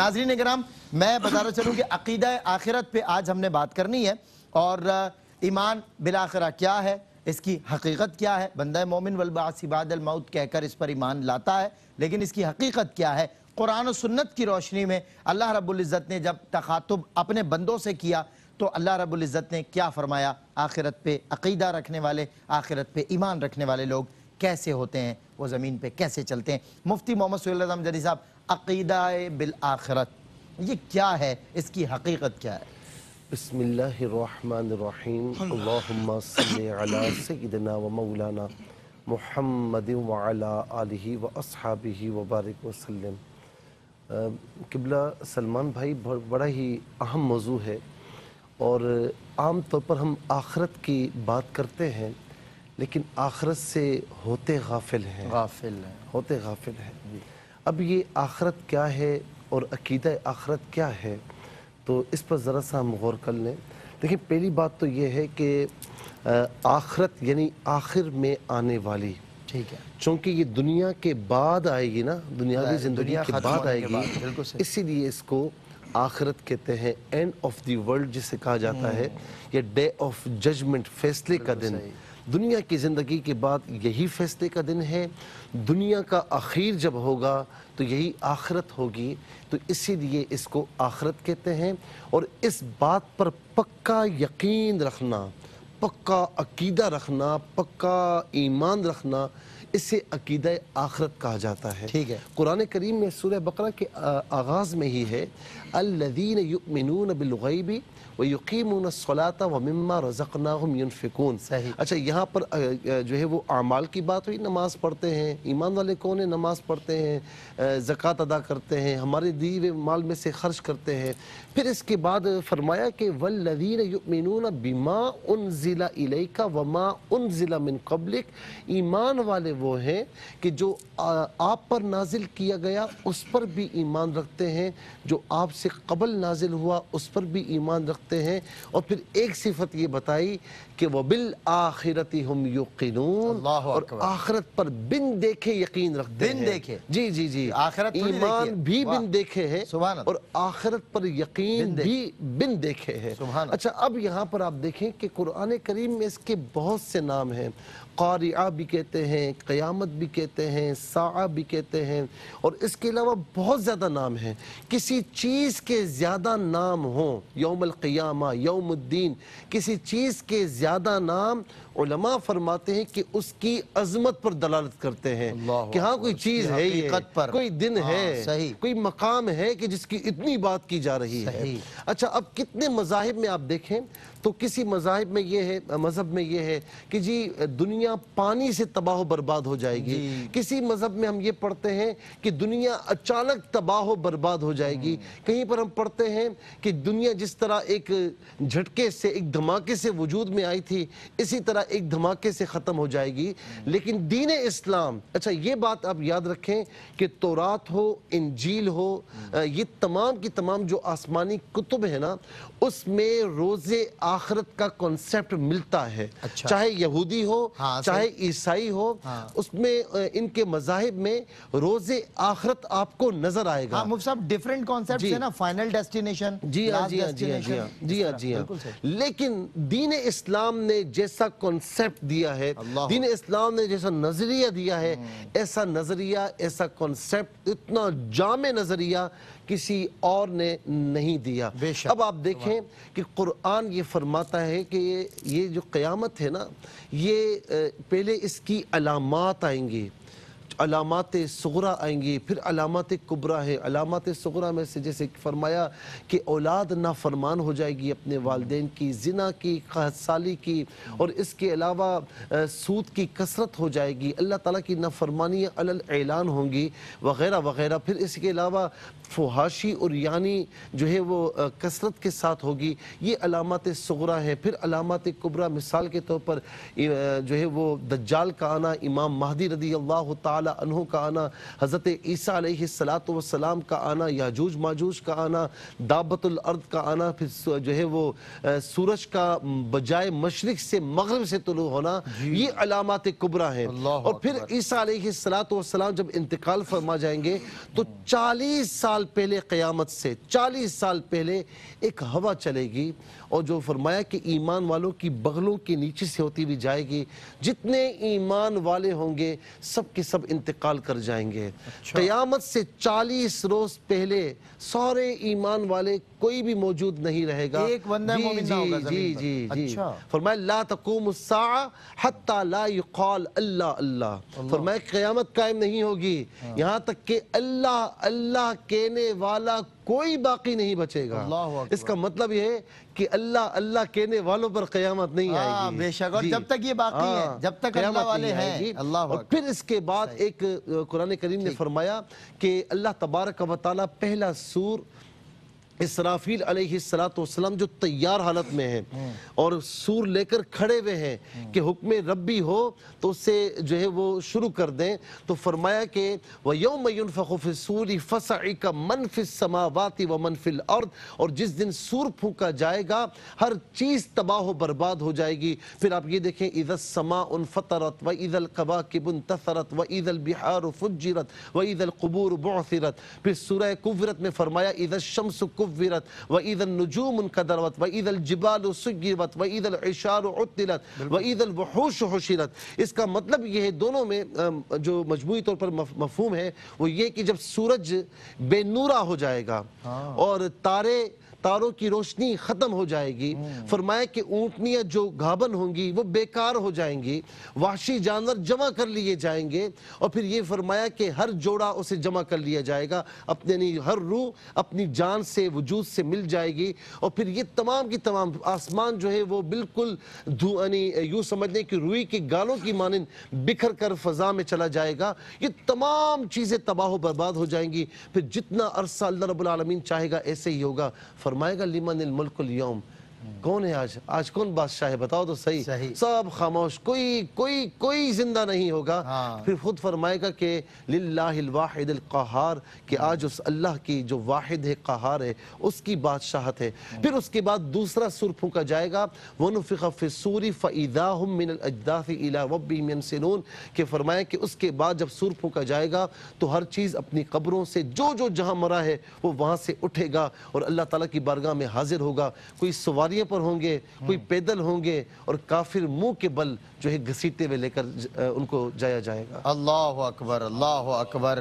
नाजरीन कराम मैं बताना चलूँ कि अकीद आखिरत पे आज हमने बात करनी है और ईमान बिलाखरा क्या है इसकी हकीकत क्या है बंद मोमिन वलबासिबादलमाउत कहकर इस पर ईमान लाता है लेकिन इसकी हकीकत क्या है कुरान सुन्नत की रोशनी में अल्लाह रबुल्ज़त ने जब तखातब अपने बंदों से किया तो अल्लाह रबुल्ज़त ने क्या फ़रमाया आखिरत पे अकीदा रखने वाले आखिरत पे ईमान रखने वाले लोग कैसे होते हैं वो ज़मीन पे कैसे चलते हैं मुफ्ती मोहम्मद सल्लम जरी साहब अकीदा बिल आखरत ये क्या है इसकी हकीकत क्या है बसमीम सदना व मौलाना महमद वाली व असहाबी वबारक वसलम किबला सलमान भाई बड़ा ही अहम मौजू है और आम तौर पर हम आखरत की बात करते हैं लेकिन आखरत से होते गाफिल हैं गाफिल हैं होते गाफिल हैं अब ये आखरत क्या है और अकीदा आखरत क्या है तो इस पर ज़रा सा हम गौर कर लें देखिए पहली बात तो ये है कि आखरत यानी आखिर में आने वाली ठीक है चूँकि ये दुनिया के बाद आएगी ना दुनियावी जिंदगी के बाद आएगी इसीलिए इसको आखरत कहते हैं एंड ऑफ दी वर्ल्ड जिसे कहा जाता हम्म। है या डे ऑफ जजमेंट फैसले का दिन दुनिया की ज़िंदगी के बाद यही फैसले का दिन है दुनिया का आखिर जब होगा तो यही आखरत होगी तो इसीलिए इसको आखरत कहते हैं और इस बात पर पक्का यकीन रखना पक्का अकीदा रखना पक्का ईमान रखना इसे अकीद आखरत कहा जाता है ठीक है कुरान करीम में सूर्य बकरा के आगाज़ में ही है अलदीन युमिनून बिलगैबी व यकीमून सलाता व मम्मा रज़क़ना सही अच्छा यहाँ पर जो है वो अमाल की बात हुई नमाज पढ़ते हैं ईमान वाले कौन है नमाज पढ़ते हैं ज़क़़त अदा करते हैं हमारे दीव माल में से खर्च करते हैं फिर इसके बाद फरमाया कि वल्लदीन युमिनून बीमा उन ज़िला इलेका वमा उन ज़िला मिन कब्लिक ईमान वाले वो हैं कि जो आप पर नाजिल किया गया उस पर भी ईमान रखते हैं जो आपसे कबल नाजिल हुआ उस पर भी ईमान रखते हैं और फिर एक सिफत ये बताई कि वह बिल आखिरती हम यकीनून और आखिरत पर बिन देखे यकीन रखते बिन देखे जी जी जी आखिरत ईमान भी बिन देखे है और आखिरत पर यकीन भी बिन देखे है अच्छा अब यहाँ पर आप देखें कि कुरान करीम में इसके बहुत से नाम हैं क़ारिया भी कहते हैं क़यामत भी कहते हैं सा भी कहते हैं और इसके अलावा बहुत ज़्यादा नाम हैं किसी चीज़ के ज़्यादा नाम हों यौमल क़ियामा योमुद्दीन किसी चीज़ के ज़्यादा ज़्यादा नाम उलमा फरमाते हैं कि उसकी अजमत पर दलालत करते हैं कि हाँ कोई चीज है ये पर कोई दिन आ, हाँ, है सही कोई मकाम है कि जिसकी इतनी बात की जा रही है अच्छा अब कितने मजाहब में आप देखें तो किसी मजाहब में ये है मजहब में ये है कि जी दुनिया पानी से तबाह बर्बाद हो जाएगी किसी मजहब में हम ये पढ़ते हैं कि दुनिया अचानक तबाह बर्बाद हो जाएगी हम्म। कहीं पर हम पढ़ते हैं कि दुनिया जिस तरह एक झटके से एक धमाके से वजूद में आई थी इसी तरह एक धमाके से ख़त्म हो जाएगी लेकिन दीन इस्लाम अच्छा ये बात आप याद रखें कि तोरात हो इंजील हो ये तमाम की तमाम जो आसमानी कुतुब है ना उसमें रोज़े आखरत का कॉन्सेप्ट मिलता है अच्छा। चाहे यहूदी हो हाँ, चाहे ईसाई हो हाँ। उसमें इनके मजाहिब में रोज़े आखरत आपको नजर आएगा हाँ, साहब डिफरेंट कॉन्सेप्ट है ना फाइनल हाँ, डेस्टिनेशन जी हाँ जी हाँ जी हाँ जी हाँ जी हाँ लेकिन दीन इस्लाम ने जैसा कॉन्सेप्ट कॉन्सेप्ट दिया है दिन इस्लाम ने जैसा नजरिया दिया है हम्म। ऐसा नजरिया ऐसा कॉन्सेप्ट इतना जाम नजरिया किसी और ने नहीं दिया अब आप देखें कि कुरान ये फरमाता है कि ये, ये जो क़यामत है ना ये पहले इसकी अलामत आएंगी अलामत सगरा आएंगी फिर अलामत कुबरा है अलामत सगरा में से जैसे फरमाया कि औलाद नाफरमान हो जाएगी अपने वालदेन की जिना की खसाली की और इसके अलावा सूद की कसरत हो जाएगी अल्लाह ताला की नाफरमानियाँ अल ऐलान होंगी वगैरह वगैरह फिर इसके अलावा फोहाशी और यानी जो है वो कसरत के साथ होगी ये अलामत सगरा है फिर अलामत कुबरा मिसाल के तौर पर जो है वो दज्जाल का आना इमाम महदी रदी अल्लाह तहों का आना हज़रत ईसा सलात वसलाम का आना याजूज माजूज का आना दाबतुलर्द का आना फिर जो है वो सूरज का बजाय मशरक से मगरब से तुलु होना ये अलामत कुबरा है और फिर ईसा सलात वसलाम जब इंतकाल फरमा जाएंगे तो हम्म। चालीस साल साल पहले क़यामत से चालीस साल पहले एक हवा चलेगी और जो फरमाया कि ईमान वालों की बगलों के नीचे से होती हुई जाएगी जितने ईमान वाले होंगे सब के सब इंतकाल कर जाएंगे क़यामत अच्छा। से चालीस रोज़ पहले सारे ईमान वाले कोई भी मौजूद नहीं रहेगा एक बंदा जी जी होगा जी जी जी अच्छा। फरमाए ला तकूम हत्ता ला युकाल अल्लाह अल्लाह फरमाए क़यामत कायम नहीं होगी हाँ। यहाँ तक कि अल्लाह अल्लाह कहने वाला कोई बाकी नहीं बचेगा इसका मतलब यह है कि अल्लाह अल्लाह कहने वालों पर कयामत नहीं आ, हाँ, आएगी बेशक और जब तक ये बाकी आ, हाँ, है जब तक अल्लाह वाले हैं अल्लाह और फिर इसके बाद एक कुरान करीम ने फरमाया कि अल्लाह तबारक वाली पहला सूर इसराफील अलैहिस्सलाम जो तैयार हालत में हैं हम्म। और सूर लेकर खड़े हुए हैं हम्म। कि हुक्म रब्बी हो तो उससे जो है वो शुरू कर दें तो फरमाया कि व यौम फ़खफ़सूरी फ़साई का मनफ़िसमावाती व मनफिल अर्द और जिस दिन सूर फूका जाएगा हर चीज़ तबाह बर्बाद हो जाएगी फिर आप ये देखें ईद समा उन फ़तरत व ईद अलकबा किबन तसरत व ईद बिहार फुजरत व ईद अलकबूर बसरत फिर सूर कुवरत में फरमाया ईद शमस صورت وإذا النجوم انقدرت وإذا الجبال سجبت وإذا العشار عطلت وإذا الوحوش حشرت इसका मतलब ये है दोनों में जो मजमू तौर पर मफहूम है वो ये कि जब सूरज बेनूरा हो जाएगा हाँ। और तारे तारों की रोशनी ख़त्म हो जाएगी फरमाया कि ऊँटनियाँ जो घाबन होंगी वो बेकार हो जाएंगी वहशी जानवर जमा कर लिए जाएंगे और फिर ये फरमाया कि हर जोड़ा उसे जमा कर लिया जाएगा अपने हर रूह अपनी जान से वजूद से मिल जाएगी और फिर ये तमाम की तमाम आसमान जो है वो बिल्कुल यानी यूँ समझने की रुई के गालों की मानंद बिखर कर फजा में चला जाएगा ये तमाम चीज़ें तबाह बर्बाद हो जाएंगी फिर जितना अरसा अल्लाह रबालमीन चाहेगा ऐसे ही होगा फरमाएगा लिमन मुल्क यौम हम्म। कौन है आज आज कौन बादशाह है बताओ तो सही, सही। सब खामोश कोई कोई कोई जिंदा नहीं होगा हाँ। फिर खुद फरमाएगा कि लाहिद कहार कि हाँ। आज उस अल्लाह की जो वाहिद है कहार है उसकी बादशाहत है हाँ। फिर उसके बाद दूसरा सुर फूका जाएगा वन वनफ़िसूरी फ़ैदाहमिनजदाफ़िलाबीमसनून के फरमाए कि उसके बाद जब सुर फूका जाएगा तो हर चीज़ अपनी कब्रों से जो जो जहाँ मरा है वो वहाँ से उठेगा और अल्लाह तला की बारगाह में हाजिर होगा कोई सवाल सवारियों पर होंगे कोई हम्म। पैदल होंगे और काफिर मुंह के बल जो है घसीटते हुए लेकर उनको जाया जाएगा अल्लाह अकबर अल्लाह अकबर